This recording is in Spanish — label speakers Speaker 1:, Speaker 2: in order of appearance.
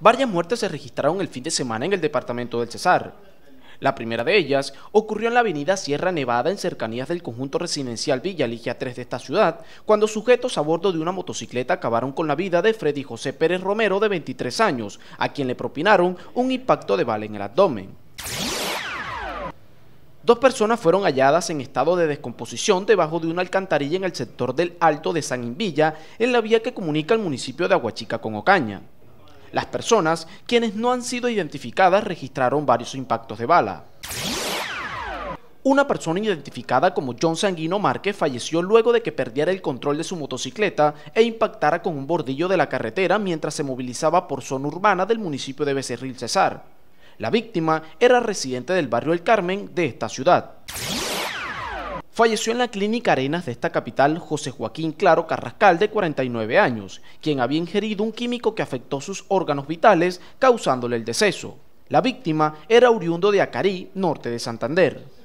Speaker 1: Varias muertes se registraron el fin de semana en el departamento del Cesar. La primera de ellas ocurrió en la avenida Sierra Nevada en cercanías del conjunto residencial Villa Ligia 3 de esta ciudad, cuando sujetos a bordo de una motocicleta acabaron con la vida de Freddy José Pérez Romero de 23 años, a quien le propinaron un impacto de bala en el abdomen. Dos personas fueron halladas en estado de descomposición debajo de una alcantarilla en el sector del Alto de San Invilla, en la vía que comunica el municipio de Aguachica con Ocaña. Las personas, quienes no han sido identificadas, registraron varios impactos de bala. Una persona identificada como John Sanguino Márquez falleció luego de que perdiera el control de su motocicleta e impactara con un bordillo de la carretera mientras se movilizaba por zona urbana del municipio de Becerril Cesar. La víctima era residente del barrio El Carmen de esta ciudad. Falleció en la clínica Arenas de esta capital José Joaquín Claro Carrascal, de 49 años, quien había ingerido un químico que afectó sus órganos vitales, causándole el deceso. La víctima era oriundo de Acarí, norte de Santander.